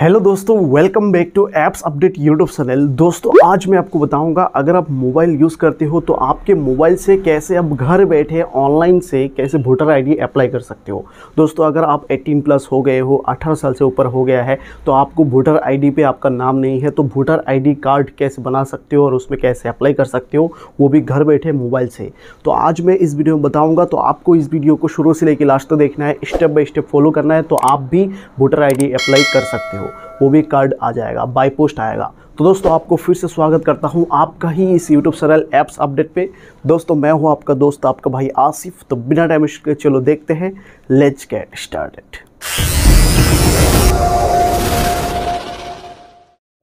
hello दोस्तों welcome back to apps update YouTube channel दोस्तों आज मैं आपको बताऊंगा अगर आप मोबाइल यूज़ करते हो तो आपके मोबाइल से कैसे आप घर बैठे ऑनलाइन से कैसे वोटर आईडी अप्लाई कर सकते हो दोस्तों अगर आप 18 प्लस हो गए हो 18 साल से ऊपर हो गया है तो आपको वोटर आईडी पे आपका नाम नहीं है तो वोटर आई कार्ड कैसे बना सकते हो और उसमें कैसे अप्लाई कर सकते हो वो भी घर बैठे मोबाइल से तो आज मैं इस वीडियो में बताऊँगा तो आपको इस वीडियो को शुरू से लेकर लास्ट तक देखना है स्टेप बाई स्टेप फॉलो करना है तो आप भी वोटर आई अप्लाई कर सकते हो हो वो भी कार्ड आ जाएगा बाई पोस्ट आएगा तो दोस्तों आपको फिर से स्वागत करता हूं आपका ही इस यूट्यूब सरल ऐप्स अपडेट पे दोस्तों मैं हूं आपका दोस्त आपका भाई आसिफ तो बिना टाइम चलो देखते हैं लेट्स गेट स्टार्टेड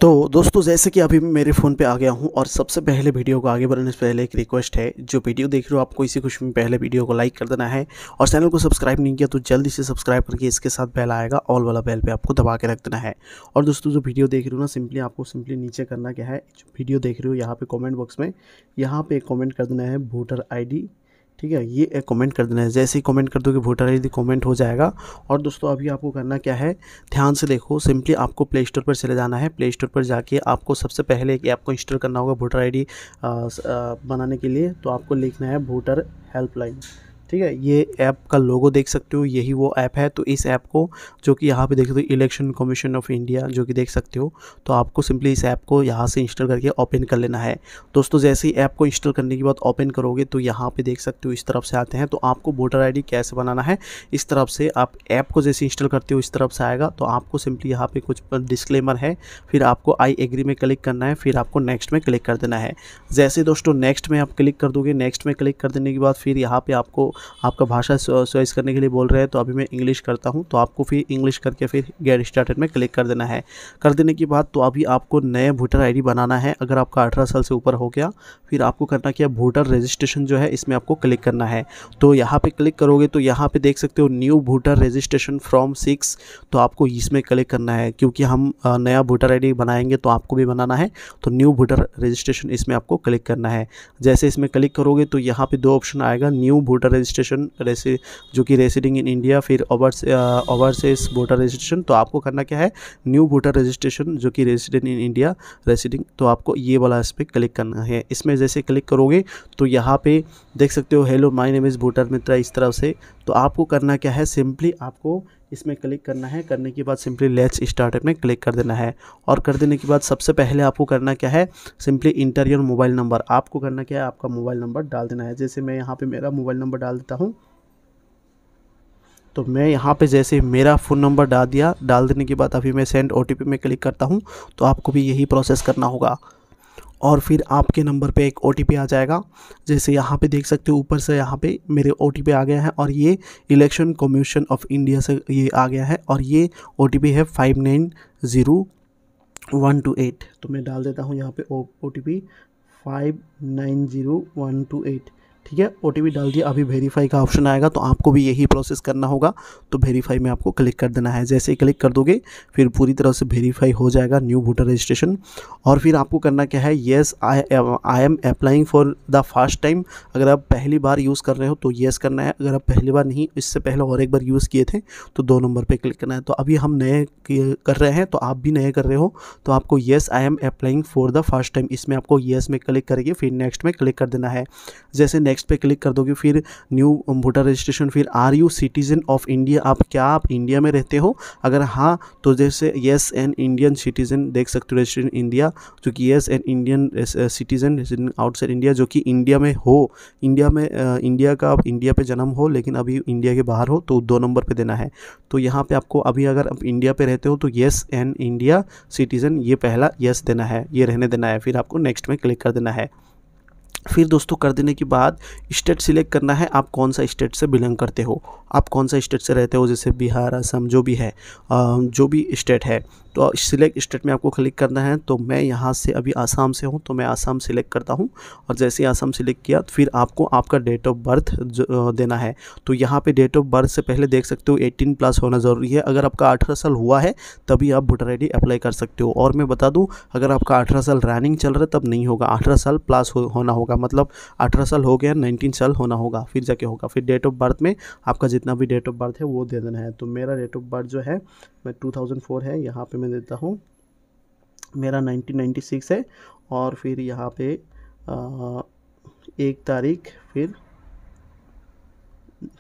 तो दोस्तों जैसे कि अभी मैं मेरे फ़ोन पे आ गया हूँ और सबसे पहले वीडियो को आगे बढ़ने से पहले एक रिक्वेस्ट है जो वीडियो देख रहे हो आपको इसी खुशी में पहले वीडियो को लाइक कर देना है और चैनल को सब्सक्राइब नहीं किया तो जल्दी से सब्सक्राइब करके इसके साथ बेल आएगा ऑल वाला बेल पे आपको दबा के रख देना है और दोस्तों जो वीडियो देख रहे हो ना सिंपली आपको सिंपली नीचे करना क्या है जो वीडियो देख रहे हो यहाँ पर कॉमेंट बॉक्स में यहाँ पर कॉमेंट कर देना है वोटर आई ठीक है ये कमेंट कर देना है जैसे ही कमेंट कर दोगे वोटर आई डी कमेंट हो जाएगा और दोस्तों अभी आपको करना क्या है ध्यान से देखो सिंपली आपको प्ले स्टोर पर चले जाना है प्ले स्टोर पर जाके आपको सबसे पहले एक ऐप को इंस्टॉल करना होगा वोटर आई बनाने के लिए तो आपको लिखना है वोटर हेल्पलाइन ठीक है ये ऐप का लोगो देख सकते हो यही वो ऐप है तो इस ऐप को जो कि यहाँ पे देख सकते हो इलेक्शन कमीशन ऑफ इंडिया जो कि देख सकते हो तो आपको सिंपली इस ऐप को यहाँ से इंस्टॉल करके ओपन कर लेना है दोस्तों जैसे ही ऐप को इंस्टॉल करने के बाद ओपन करोगे तो यहाँ पर देख सकते हो इस तरफ से आते हैं तो आपको वोटर आई कैसे बनाना है इस तरफ से आप ऐप को जैसे इंस्टॉल करते हो इस तरफ से आएगा तो आपको सिंपली यहाँ पर कुछ डिस्क्लेमर है फिर आपको आई एग्री में क्लिक करना है फिर आपको नेक्स्ट में क्लिक कर देना है जैसे दोस्तों नेक्स्ट में आप क्लिक कर दोगे नेक्स्ट में क्लिक कर देने के बाद फिर यहाँ पर आपको आपका भाषा चॉइस करने के लिए बोल रहे हैं तो अभी मैं इंग्लिश करता हूँ तो आपको फिर इंग्लिश करके फिर गेट स्टार्टेड में क्लिक कर देना है कर देने के बाद तो अभी आपको नए वोटर आई बनाना है अगर आपका अठारह साल से ऊपर हो गया फिर आपको करना क्या वोटर रजिस्ट्रेशन जो है इसमें आपको क्लिक करना है तो यहाँ पर क्लिक करोगे तो यहाँ पर देख सकते हो new voter registration from six तो आपको इसमें क्लिक करना है क्योंकि हम नया वोटर आई बनाएंगे तो आपको भी बनाना है तो न्यू वोटर रजिस्ट्रेशन इसमें आपको क्लिक करना है जैसे इसमें क्लिक करोगे तो यहाँ पे दो ऑप्शन आएगा न्यू वोटर रजिस्ट्रेशन रेसी जो कि रेसिडिंग इन इंडिया फिर ओवरसीज वोटर रजिस्ट्रेशन तो आपको करना क्या है न्यू वोटर रजिस्ट्रेशन जो कि रेसिडेंट इन इंडिया रेसिडिंग तो आपको ये वाला इस पर क्लिक करना है इसमें जैसे क्लिक करोगे तो यहाँ पे देख सकते हो hello my name is voter Mitra इस तरह से तो आपको करना क्या है सिंपली आपको इसमें क्लिक करना है करने के बाद सिंपली लेट्स स्टार्टअप में क्लिक कर देना है और कर देने के बाद सबसे पहले आपको करना क्या है simply enter your mobile number आपको करना क्या है आपका मोबाइल नंबर डाल देना है जैसे मैं यहाँ पर मेरा मोबाइल नंबर डाल देता हूँ तो मैं यहाँ पे जैसे मेरा फ़ोन नंबर डाल दिया डाल देने के बाद अभी मैं सेंड ओ में क्लिक करता हूँ तो आपको भी यही प्रोसेस करना होगा और फिर आपके नंबर पे एक ओ आ जाएगा जैसे यहाँ पे देख सकते हो ऊपर से यहाँ पे मेरे ओ आ गया है और ये इलेक्शन कमीशन ऑफ इंडिया से ये आ गया है और ये ओ है five nine zero one two eight तो मैं डाल देता हूँ यहाँ पे O T P five nine zero one two eight ठीक है ओ डाल दिया अभी वेरीफाई का ऑप्शन आएगा तो आपको भी यही प्रोसेस करना होगा तो वेरीफाई में आपको क्लिक कर देना है जैसे ही क्लिक कर दोगे फिर पूरी तरह से वेरीफाई हो जाएगा न्यू वोटर रजिस्ट्रेशन और फिर आपको करना क्या है yes I I am applying for the first time अगर आप पहली बार यूज़ कर रहे हो तो येस करना है अगर आप पहली बार नहीं इससे पहले और एक बार यूज़ किए थे तो दो नंबर पर क्लिक करना है तो अभी हम नए कर रहे हैं तो आप भी नए कर रहे हो तो आपको yes I am applying for the first time इसमें आपको येस में क्लिक करके फिर नेक्स्ट में क्लिक कर देना है जैसे नेक्स्ट पे क्लिक कर दोगे फिर न्यू वोटर रजिस्ट्रेशन फिर are you citizen of India आप क्या आप इंडिया में रहते हो अगर हाँ तो जैसे येस एन इंडियन सिटीजन देख सकते हो रजिस्ट्रेशन इंडिया जो कि yes an Indian citizen outside India जो कि इंडिया में हो इंडिया में इंडिया uh, का आप इंडिया पे जन्म हो लेकिन अभी इंडिया के बाहर हो तो दो नंबर पे देना है तो यहाँ पे आपको अभी अगर आप इंडिया पे रहते हो तो येस एन इंडिया सिटीजन ये पहला येस देना है ये रहने देना है फिर आपको नेक्स्ट में क्लिक कर देना है फिर दोस्तों कर देने के बाद स्टेट सिलेक्ट करना है आप कौन सा स्टेट से बिलोंग करते हो आप कौन सा स्टेट से रहते हो जैसे बिहार असम जो भी है जो भी स्टेट है तो सिलेक्ट स्टेट में आपको क्लिक करना है तो मैं यहाँ से अभी आसाम से हूँ तो मैं आसाम सिलेक्ट करता हूँ और जैसे ही आसाम सिलेक्ट किया तो फिर आपको आपका डेट ऑफ बर्थ देना है तो यहाँ पे डेट ऑफ बर्थ से पहले देख सकते हो 18 प्लस होना ज़रूरी है अगर आपका अठारह साल हुआ है तभी आप वोटर आई अप्लाई कर सकते हो और मैं बता दूँ अगर आपका अठारह साल रनिंग चल रहा है तब नहीं होगा अठारह साल प्लस हो, होना होगा मतलब अठारह साल हो गया नाइनटीन साल होना होगा फिर जाके होगा फिर डेट ऑफ बर्थ में आपका जितना भी डेट ऑफ बर्थ है वो दे देना है तो मेरा डेट ऑफ बर्थ जो है मैं टू है यहाँ पर में देता हूँ मेरा 1996 है और फिर यहाँ पे आ, एक तारीख फिर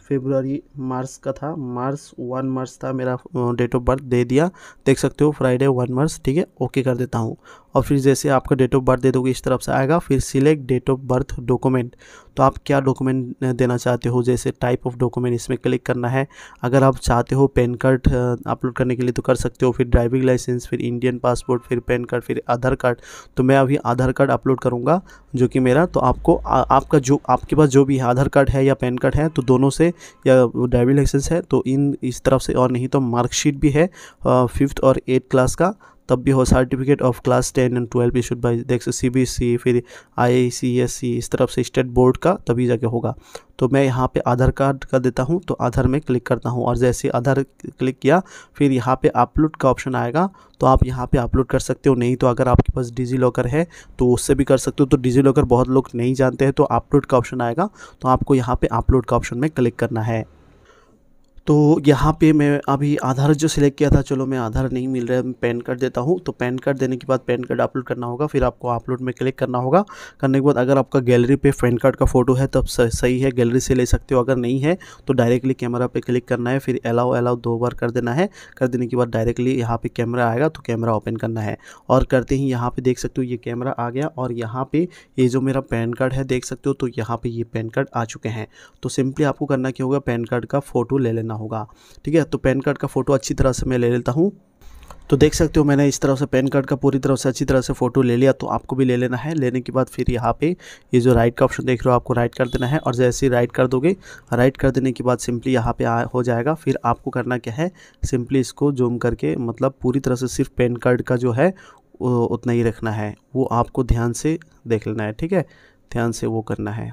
फेबररी मार्च का था मार्च वन मार्च था मेरा डेट ऑफ बर्थ दे दिया देख सकते हो फ्राइडे वन मार्च ठीक है ओके कर देता हूँ और फिर जैसे आपका डेट ऑफ बर्थ दे दोगे इस तरफ से आएगा फिर select date of birth document तो आप क्या डॉक्यूमेंट देना चाहते हो जैसे टाइप ऑफ डॉक्यूमेंट इसमें क्लिक करना है अगर आप चाहते हो पैन कार्ड अपलोड करने के लिए तो कर सकते हो फिर ड्राइविंग लाइसेंस फिर इंडियन पासपोर्ट फिर पैन कार्ड फिर आधार कार्ड तो मैं अभी आधार कार्ड अपलोड करूँगा जो कि मेरा तो आपको आपका जो आपके पास जो भी आधार कार्ड है या पैन कार्ड है तो दोनों से या ड्राइविंग लाइसेंस है तो इन इस तरफ से और नहीं तो मार्कशीट भी है फिफ्थ और एट्थ क्लास का तब भी हो certificate of class ten and twelve issued by देख सी बी सी फिर आई सी एस सी इस तरफ से स्टेट बोर्ड का तभी जाके होगा तो मैं यहाँ पे आधार कार्ड का देता हूँ तो आधार में क्लिक करता हूँ और जैसे आधार क्लिक किया फिर यहाँ पे अपलोड का ऑप्शन आएगा तो आप यहाँ पे अपलोड कर सकते हो नहीं तो अगर आपके पास डिजी लॉकर है तो उससे भी कर सकते हो तो डिजी लॉकर बहुत लोग नहीं जानते हैं तो अपलोड का ऑप्शन आएगा तो आपको यहाँ पर अपलोड का ऑप्शन में क्लिक करना है तो यहाँ पे मैं अभी आधार जो सिलेक्ट किया था चलो मैं आधार नहीं मिल रहा है पैन कार्ड देता हूँ तो पैन कार्ड देने के बाद पैन कार्ड अपलोड करना होगा फिर आपको अपलोड में क्लिक करना होगा करने के बाद अगर आपका गैलरी पे पैन कार्ड का फ़ोटो है तब सही है गैलरी से ले सकते हो अगर नहीं है तो डायरेक्टली कैमरा पर क्लिक करना है फिर अलाउ अलाउ दो बार कर देना है कर देने के बाद डायरेक्टली यहाँ पर कैमरा आएगा तो कैमरा ओपन करना है और करते ही यहाँ पर देख सकते हो ये कैमरा आ गया और यहाँ पर ये जो मेरा पैन कार्ड है देख सकते हो तो यहाँ पर ये पैन कार्ड आ चुके हैं तो सिंपली आपको करना क्या होगा पैन कार्ड का फ़ोटो ले लेना करना होगा ठीक है तो पैन कार्ड का फ़ोटो अच्छी तरह से मैं ले लेता हूँ तो देख सकते हो मैंने इस तरह से पैन कार्ड का पूरी तरह से अच्छी तरह से फ़ोटो ले लिया तो आपको भी ले लेना है लेने के बाद फिर यहाँ पे ये जो राइट का ऑप्शन देख रहे हो आपको राइट कर देना है और जैसे ही राइट कर दोगे राइट कर देने के बाद सिंपली यहाँ पे आ, हो जाएगा फिर आपको करना क्या है सिंपली इसको जूम करके मतलब पूरी तरह से सिर्फ पैन कार्ड का जो है उतना ही रखना है वो आपको ध्यान से देख लेना है ठीक है ध्यान से वो करना है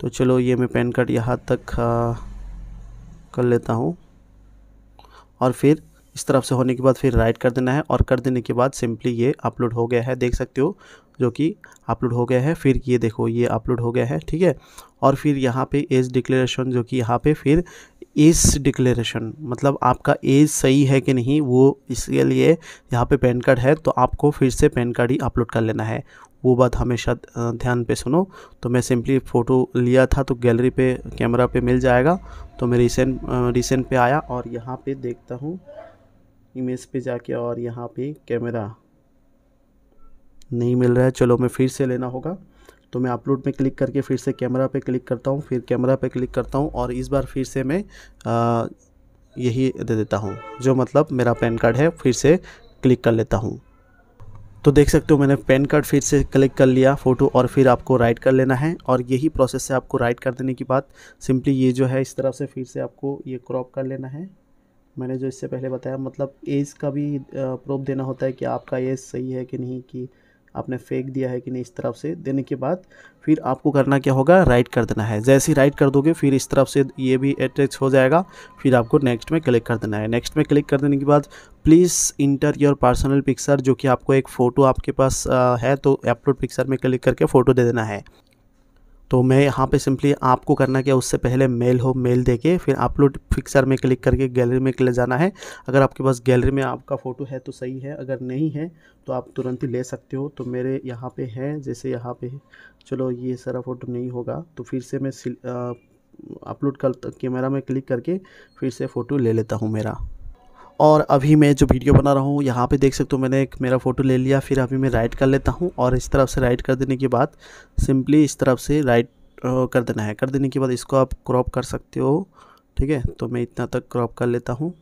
तो चलो ये मैं पैन कार्ड यहाँ तक हाँ, कर लेता हूँ और फिर इस तरफ से होने के बाद फिर राइट कर देना है और कर देने के बाद सिंपली ये अपलोड हो गया है देख सकते हो जो कि अपलोड हो गया है फिर ये देखो ये अपलोड हो गया है ठीक है और फिर यहाँ पे एज डिक्लेरेशन जो कि यहाँ पे फिर एज डिक्लेरेशन मतलब आपका एज सही है कि नहीं वो इसके लिए यहाँ पे पैन कार्ड है तो आपको फिर से पैन कार्ड ही अपलोड कर लेना है वो बात हमेशा ध्यान पे सुनो तो मैं सिंपली फ़ोटो लिया था तो गैलरी पे कैमरा पे मिल जाएगा तो मैं रिसेंट रिसेंट पे आया और यहाँ पे देखता हूँ इमेज पे जाके और यहाँ पे कैमरा नहीं मिल रहा है चलो मैं फिर से लेना होगा तो मैं अपलोड में क्लिक करके फिर से कैमरा पे क्लिक करता हूँ फिर कैमरा पे क्लिक करता हूँ और इस बार फिर से मैं आ, यही दे देता हूँ जो मतलब मेरा पैन कार्ड है फिर से क्लिक कर लेता हूँ तो देख सकते हो मैंने पैन कार्ड फिर से क्लिक कर लिया फ़ोटो और फिर आपको राइट कर लेना है और यही प्रोसेस से आपको राइट कर देने के बाद सिंपली ये जो है इस तरफ से फिर से आपको ये क्रॉप कर लेना है मैंने जो इससे पहले बताया मतलब एज का भी प्रूफ देना होता है कि आपका एज सही है कि नहीं कि आपने फेंक दिया है कि नहीं इस तरफ से देने के बाद फिर आपको करना क्या होगा राइट कर देना है जैसे ही राइट कर दोगे फिर इस तरफ से ये भी अटैच हो जाएगा फिर आपको नेक्स्ट में क्लिक कर देना है नेक्स्ट में क्लिक कर देने के बाद please enter your personal picture जो कि आपको एक फ़ोटो आपके पास आ, है तो अपलोड पिक्चर में क्लिक करके फ़ोटो दे देना है तो मैं यहाँ पे सिंपली आपको करना क्या उससे पहले मेल हो मेल देके फिर अपलोड फिक्सर में क्लिक करके गैलरी में ले जाना है अगर आपके पास गैलरी में आपका फ़ोटो है तो सही है अगर नहीं है तो आप तुरंत ही ले सकते हो तो मेरे यहाँ पे है जैसे यहाँ पे चलो ये सारा फ़ोटो नहीं होगा तो फिर से मैं अपलोड कर कैमरा में क्लिक करके फिर से फ़ोटो ले लेता हूँ मेरा और अभी मैं जो वीडियो बना रहा हूँ यहाँ पे देख सकते हो मैंने एक मेरा फ़ोटो ले लिया फिर अभी मैं राइट कर लेता हूँ और इस तरफ से राइट कर देने के बाद सिंपली इस तरफ से राइट कर देना है कर देने के बाद इसको आप क्रॉप कर सकते हो ठीक है तो मैं इतना तक क्रॉप कर लेता हूँ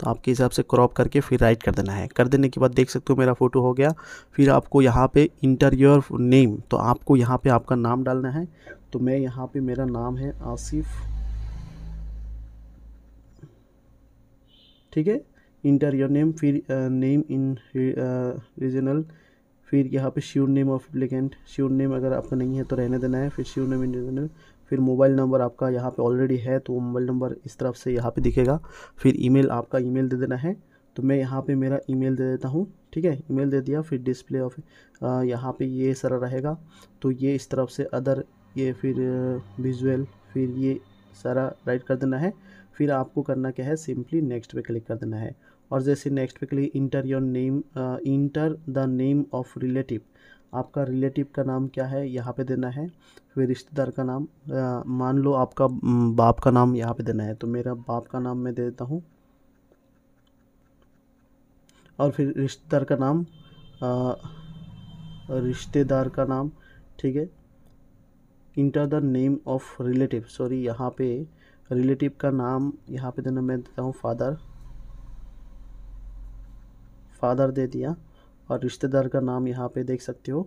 तो आपके हिसाब से क्रॉप करके फिर राइट कर देना है कर देने के बाद देख सकते हो मेरा फ़ोटो हो गया फिर आपको यहाँ पे इंटर योर नेम तो आपको यहाँ पे आपका नाम डालना है तो मैं यहाँ पे मेरा नाम है आसिफ़ ठीक है इंटर योर नेम फिर नेम इन रीजनल फिर यहाँ पे surname of applicant surname अगर आपका नहीं है तो रहने देना है फिर श्योर नेम इन रीजनल फिर मोबाइल नंबर आपका यहाँ पे ऑलरेडी है तो मोबाइल नंबर इस तरफ से यहाँ पे दिखेगा फिर ईमेल आपका ईमेल दे देना है तो मैं यहाँ पे मेरा ईमेल दे देता हूँ ठीक है ईमेल दे दिया फिर डिस्प्ले ऑफ uh, यहाँ पे ये सारा रहेगा तो ये इस तरफ से अदर ये फिर विजुअल uh, फिर ये सारा राइट कर देना है फिर आपको करना क्या है सिंपली नेक्स्ट पे क्लिक कर देना है और जैसे नेक्स्ट पे click enter your name enter the name of relative आपका रिलेटिव का नाम क्या है यहाँ पे देना है फिर रिश्तेदार का नाम मान लो आपका बाप का नाम यहाँ पे देना है तो मेरा बाप का नाम मैं दे देता हूँ और फिर रिश्तेदार का नाम रिश्तेदार का नाम ठीक है enter the name of relative sorry यहाँ पे रिलेटिव का नाम यहाँ पे देना मैं देता हूँ फादर फादर दे दिया और रिश्तेदार का नाम यहाँ पे देख सकते हो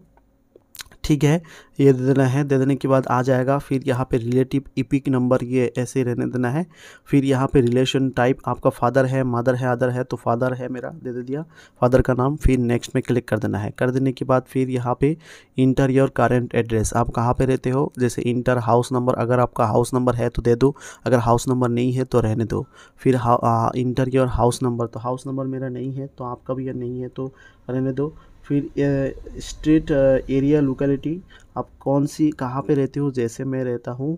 ठीक है ये दे देना है दे देने के बाद आ जाएगा फिर यहाँ पे रिलेटिव इपिक नंबर ये ऐसे रहने देना है फिर यहाँ पे रिलेशन टाइप आपका फादर है मदर है अदर है तो फादर है मेरा दे दे दिया फादर का नाम फिर नेक्स्ट में क्लिक कर देना है कर देने के बाद फिर यहाँ पे इंटर योर करेंट एड्रेस आप कहाँ पर रहते हो जैसे इंटर हाउस नंबर अगर आपका हाउस नंबर है तो दे दो अगर हाउस नंबर नहीं है तो रहने दो फिर इंटर योर हाउस नंबर तो हाउस नंबर मेरा नहीं है तो आपका भी नहीं है तो रहने दो फिर स्ट्रीट एरिया लोकेलिटी आप कौन सी कहाँ पे रहते हो जैसे मैं रहता हूँ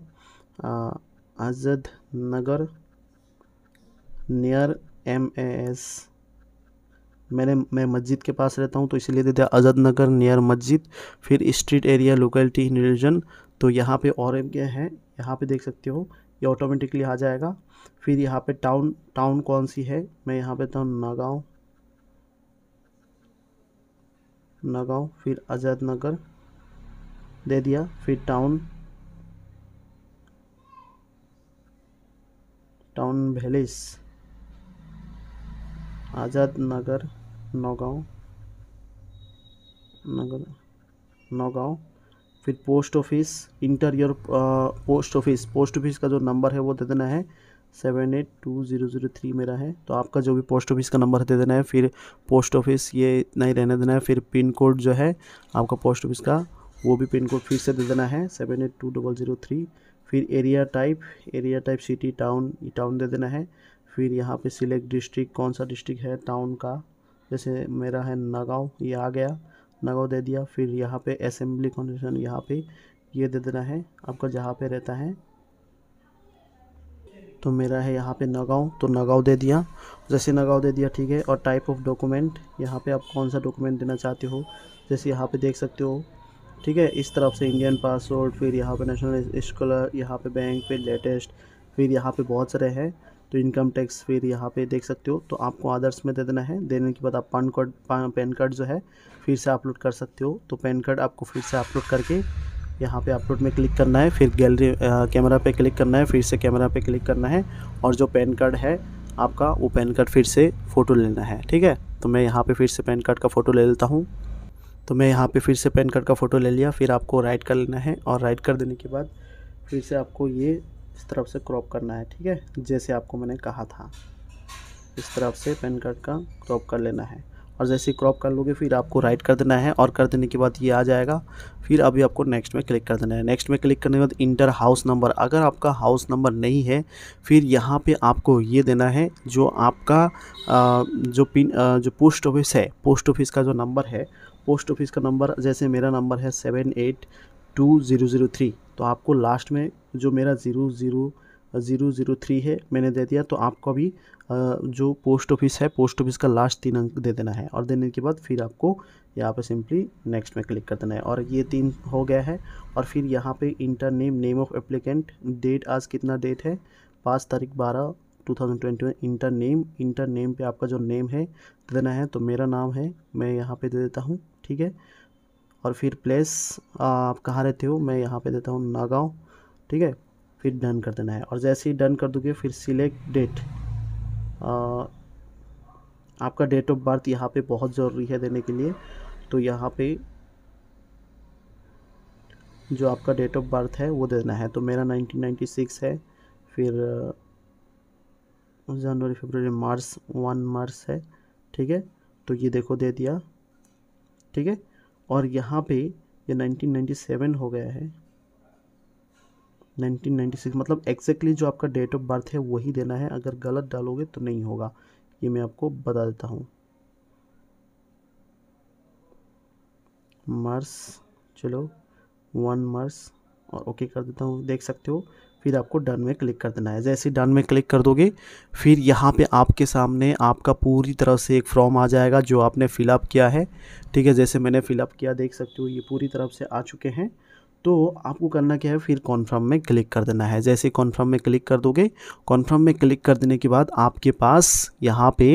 Azad Nagar near M S मैंने मैं मस्जिद के पास रहता हूँ तो इसलिए दे दिया आज़ाद नगर नियर मस्जिद फिर स्ट्रीट एरिया लोकेलिटी रिलीजन तो यहाँ पे और क्या है यहाँ पे देख सकते हो ये ऑटोमेटिकली आ जाएगा फिर यहाँ पे टाउन टाउन कौन सी है मैं यहाँ पे था नागाँव नगाँव फिर आज़ाद नगर दे दिया फिर टाउन टाउन वैलीस आज़ाद नगर नौगांव नगर नौगांव फिर post office enter your post office post office का जो नंबर है वो दे देना है seven eight two zero zero three मेरा है तो आपका जो भी पोस्ट ऑफिस का नंबर दे देना है फिर पोस्ट ऑफिस ये इतना ही रहने देना है फिर पिन कोड जो है आपका पोस्ट ऑफिस का वो भी पिन कोड फिर से दे देना है seven eight two double zero three फिर area type area type city town town दे देना है फिर यहाँ पे सिलेक्ट डिस्ट्रिक्ट कौन सा डिस्ट्रिक्ट है टाउन का जैसे मेरा है नगाँव ये आ गया नगाँव दे दिया फिर यहाँ पर असम्बली कॉन्स्टिट्यूशन यहाँ पे ये दे देना है आपका जहाँ पे रहता है तो मेरा है यहाँ पे नगाँव तो नगाँव दे दिया जैसे नगाँव दे दिया ठीक है और टाइप ऑफ डॉक्यूमेंट यहाँ पे आप कौन सा डॉक्यूमेंट देना चाहते हो जैसे यहाँ पे देख सकते हो ठीक है इस तरफ से इंडियन पासपोर्ट फिर यहाँ पे नेशनल स्कॉलर यहाँ पे बैंक फिर लेटेस्ट फिर यहाँ पे बहुत सारे हैं तो इनकम टैक्स फिर यहाँ पे देख सकते हो तो आपको आदर्श में दे देना है देने के बाद आप पान कार्ड पैन कार्ड जो है फिर से अपलोड कर सकते हो तो पैन कार्ड आपको फिर से अपलोड करके यहाँ पे अपलोड में क्लिक करना है फिर गैलरी कैमरा पे क्लिक करना है फिर से कैमरा पे क्लिक करना है और जो पैन कार्ड है आपका वो पैन कार्ड फिर से फ़ोटो लेना है ठीक है तो मैं यहाँ पे फिर से पैन कार्ड का फ़ोटो ले लेता हूँ तो मैं यहाँ पे फिर से पैन कार्ड का फ़ोटो ले लिया फिर आपको राइट कर लेना है और राइट कर देने के बाद फिर से आपको ये इस तरफ से क्रॉप करना है ठीक है जैसे आपको मैंने कहा था इस तरफ से पैन कार्ड का क्रॉप कर लेना है और जैसे क्रॉप कर लोगे फिर आपको राइट कर देना है और कर देने के बाद ये आ जाएगा फिर अभी आपको नेक्स्ट में क्लिक कर देना है नेक्स्ट में क्लिक करने के बाद इंटर हाउस नंबर अगर आपका हाउस नंबर नहीं है फिर यहाँ पे आपको ये देना है जो आपका आ, जो पिन जो पोस्ट ऑफिस है पोस्ट ऑफिस का जो नंबर है पोस्ट ऑफिस का नंबर जैसे मेरा नंबर है seven eight two zero zero three तो आपको लास्ट में जो मेरा zero zero zero zero three है मैंने दे दिया तो आपको भी जो पोस्ट ऑफिस है पोस्ट ऑफिस का लास्ट तीन अंक दे देना है और देने के बाद फिर आपको यहाँ पे सिंपली नेक्स्ट में क्लिक कर देना है और ये तीन हो गया है और फिर यहाँ पे enter name name of applicant date आज कितना डेट है पाँच तारीख बारह to enter name enter name पर आपका जो नेम है देना है तो मेरा नाम है मैं यहाँ पर दे देता हूँ ठीक है और फिर प्लेस आप कहाँ रहते हो मैं यहाँ पर देता हूँ नागाँव ठीक है फिर डन कर देना है और जैसे ही डन कर दोगे फिर सिलेक्ट डेट आपका डेट ऑफ बर्थ यहाँ पे बहुत ज़रूरी है देने के लिए तो यहाँ पे जो आपका डेट ऑफ बर्थ है वो देना है तो मेरा 1996 है फिर जनवरी फरवरी मार्च वन मार्च है ठीक है तो ये देखो दे दिया ठीक है और यहाँ पे ये 1997 हो गया है 1996 मतलब एक्जैक्टली exactly जो आपका डेट ऑफ बर्थ है वही देना है अगर गलत डालोगे तो नहीं होगा ये मैं आपको बता देता हूँ मार्स चलो वन मार्स और ओके कर देता हूँ देख सकते हो फिर आपको डन में क्लिक कर देना है जैसे डन में क्लिक कर दोगे फिर यहाँ पे आपके सामने आपका पूरी तरह से एक फॉर्म आ जाएगा जो आपने फ़िलअप किया है ठीक है जैसे मैंने फ़िलअप किया देख सकते हो ये पूरी तरफ से आ चुके हैं तो आपको करना क्या है फिर कॉन्फर्म में क्लिक कर देना है जैसे कॉन्फर्म में क्लिक कर दोगे कॉन्फर्म में क्लिक कर देने के बाद आपके पास यहाँ पे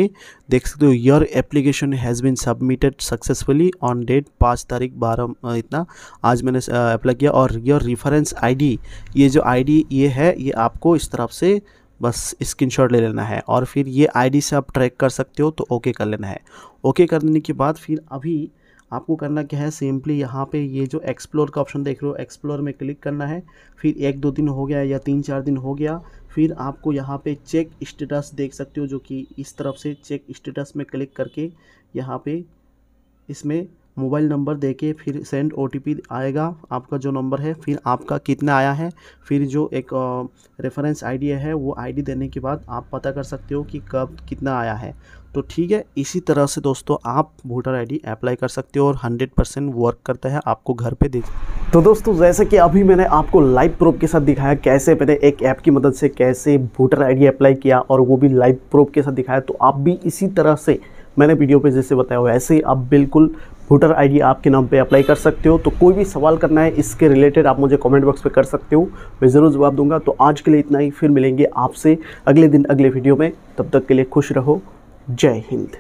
देख सकते हो your application has been submitted successfully on date पाँच तारीख बारह इतना आज मैंने अप्लाई किया और योर रिफरेंस आईडी ये जो आईडी ये है ये आपको इस तरफ से बस स्क्रीन ले लेना है और फिर ये आई से आप ट्रैक कर सकते हो तो ओके कर लेना है ओके कर देने के बाद फिर अभी आपको करना क्या है सिंपली यहाँ पे ये जो एक्सप्लोर का ऑप्शन देख रहे हो एक्सप्लोर में क्लिक करना है फिर एक दो दिन हो गया या तीन चार दिन हो गया फिर आपको यहाँ पे चेक स्टेटस देख सकते हो जो कि इस तरफ से चेक स्टेटस में क्लिक करके यहाँ पे इसमें मोबाइल नंबर दे के फिर सेंड ओ आएगा आपका जो नंबर है फिर आपका कितना आया है फिर जो एक रेफरेंस आईडी है वो आईडी देने के बाद आप पता कर सकते हो कि कब कितना आया है तो ठीक है इसी तरह से दोस्तों आप वोटर आईडी अप्लाई कर सकते हो और 100 परसेंट वर्क करता है आपको घर पे दे तो दोस्तों जैसे कि अभी मैंने आपको लाइव प्रूफ के साथ दिखाया कैसे मैंने एक ऐप की मदद से कैसे वोटर आईडी अप्लाई किया और वो भी लाइव प्रूफ के साथ दिखाया तो आप भी इसी तरह से मैंने वीडियो पर जैसे बताया वैसे ही आप बिल्कुल वोटर आईडी आपके नाम पे अप्लाई कर सकते हो तो कोई भी सवाल करना है इसके रिलेटेड आप मुझे कमेंट बॉक्स पे कर सकते हो मैं ज़रूर जवाब दूंगा तो आज के लिए इतना ही फिर मिलेंगे आपसे अगले दिन अगले वीडियो में तब तक के लिए खुश रहो जय हिंद